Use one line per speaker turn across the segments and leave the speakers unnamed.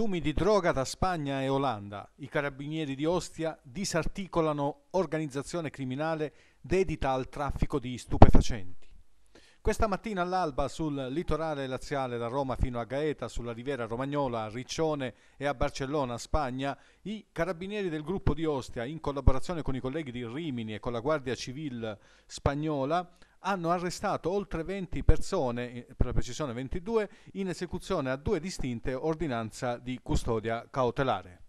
Fiumi di droga da Spagna e Olanda. I carabinieri di Ostia disarticolano organizzazione criminale dedita al traffico di stupefacenti. Questa mattina all'alba sul litorale laziale da Roma fino a Gaeta, sulla riviera romagnola, a Riccione e a Barcellona, Spagna, i carabinieri del gruppo di Ostia, in collaborazione con i colleghi di Rimini e con la Guardia Civile spagnola, hanno arrestato oltre 20 persone, eh, per la precisione 22, in esecuzione a due distinte ordinanze di custodia cautelare.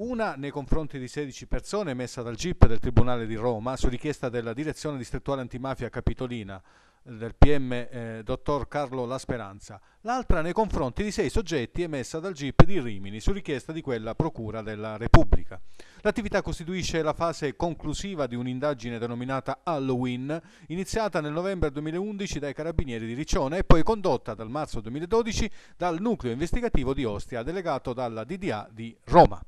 Una nei confronti di 16 persone emessa dal GIP del Tribunale di Roma su richiesta della Direzione Distrettuale Antimafia Capitolina, del PM eh, dottor Carlo La Speranza, l'altra nei confronti di sei soggetti emessa dal GIP di Rimini su richiesta di quella Procura della Repubblica. L'attività costituisce la fase conclusiva di un'indagine denominata Halloween, iniziata nel novembre 2011 dai carabinieri di Riccione e poi condotta dal marzo 2012 dal nucleo investigativo di Ostia, delegato dalla DDA di Roma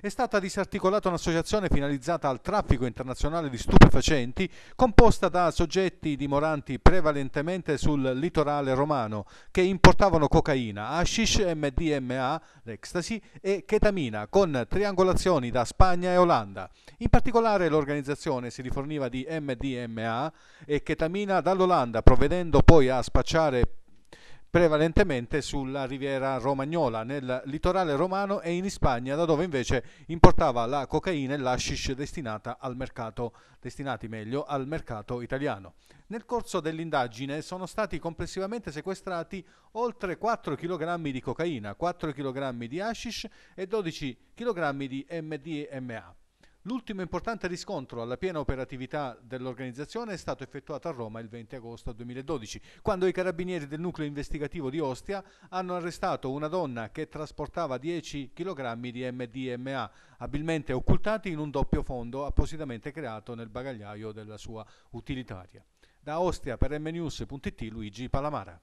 è stata disarticolata un'associazione finalizzata al traffico internazionale di stupefacenti, composta da soggetti dimoranti prevalentemente sul litorale romano, che importavano cocaina, hashish, MDMA, l'ecstasy e ketamina, con triangolazioni da Spagna e Olanda. In particolare l'organizzazione si riforniva di MDMA e ketamina dall'Olanda, provvedendo poi a spacciare prevalentemente sulla riviera romagnola, nel litorale romano e in Spagna, da dove invece importava la cocaina e l'ashish destinata al mercato, destinati meglio al mercato italiano. Nel corso dell'indagine sono stati complessivamente sequestrati oltre 4 kg di cocaina, 4 kg di hashish e 12 kg di MDMA. L'ultimo importante riscontro alla piena operatività dell'organizzazione è stato effettuato a Roma il 20 agosto 2012, quando i carabinieri del nucleo investigativo di Ostia hanno arrestato una donna che trasportava 10 kg di MDMA, abilmente occultati in un doppio fondo appositamente creato nel bagagliaio della sua utilitaria. Da Ostia per mnews.it Luigi Palamara.